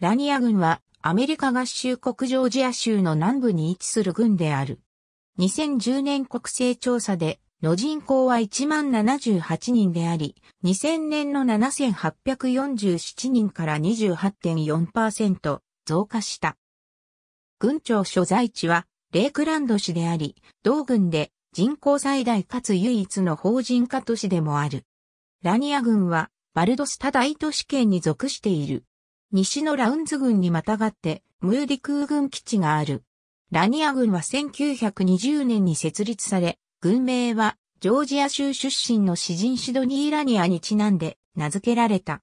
ラニア軍はアメリカ合衆国ジョージア州の南部に位置する軍である。2010年国勢調査で、の人口は1万78人であり、2000年の7847人から28.4%増加した。軍庁所在地は、レイクランド市であり、同軍で人口最大かつ唯一の法人化都市でもある。ラニア軍は、バルドスタ大都市圏に属している。西のラウンズ軍にまたがって、ムーディ空軍基地がある。ラニア軍は1920年に設立され、軍名は、ジョージア州出身の詩人シドニー・ラニアにちなんで、名付けられた。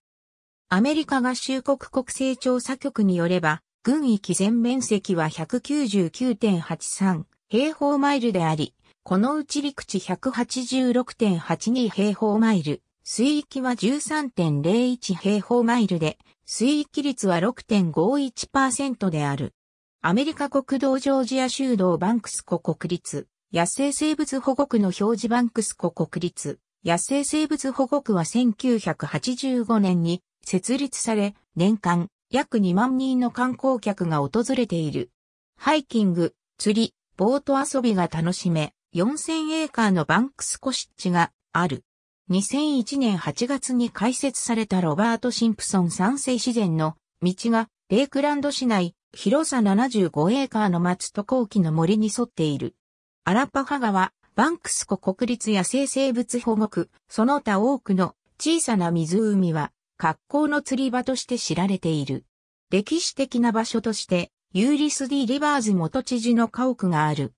アメリカ合衆国国勢調査局によれば、軍域全面積は199.83平方マイルであり、このうち陸地186.82平方マイル、水域は13.01平方マイルで、水域率は6.51%である。アメリカ国道ジョージア州道バンクス湖国立、野生生物保護区の表示バンクス湖国立、野生生物保護区は1985年に設立され、年間約2万人の観光客が訪れている。ハイキング、釣り、ボート遊びが楽しめ、4000エーカーのバンクス湖湿地がある。2001年8月に開設されたロバート・シンプソン三世自然の道がレイクランド市内広さ75エーカーの松と後期の森に沿っている。アラパハ川、バンクス湖国立野生生物保護区、その他多くの小さな湖は格好の釣り場として知られている。歴史的な場所として、ユーリス・ディ・リバーズ元知事の家屋がある。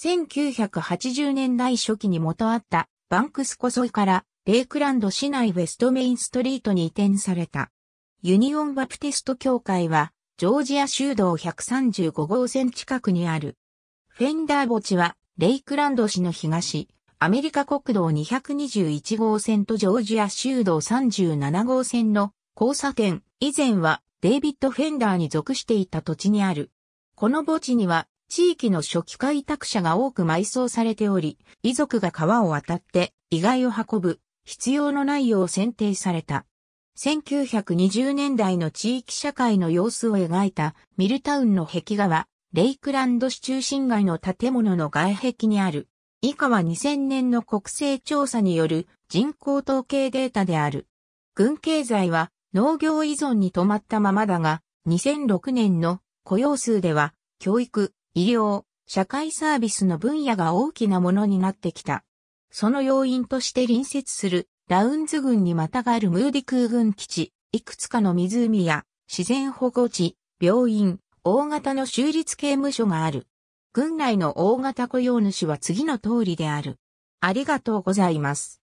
1980年代初期に元あったバンクス湖沿いからレイクランド市内ウェストメインストリートに移転された。ユニオンバプティスト教会は、ジョージア州道135号線近くにある。フェンダー墓地は、レイクランド市の東、アメリカ国道221号線とジョージア州道37号線の交差点、以前はデイビッド・フェンダーに属していた土地にある。この墓地には、地域の初期開拓者が多く埋葬されており、遺族が川を渡って、遺骸を運ぶ必要のないよう選定された。1920年代の地域社会の様子を描いたミルタウンの壁画は、レイクランド市中心街の建物の外壁にある。以下は2000年の国勢調査による人口統計データである。軍経済は農業依存に止まったままだが、2006年の雇用数では、教育、医療、社会サービスの分野が大きなものになってきた。その要因として隣接するラウンズ郡にまたがるムーディ空軍基地、いくつかの湖や自然保護地、病院、大型の州立刑務所がある。軍内の大型雇用主は次の通りである。ありがとうございます。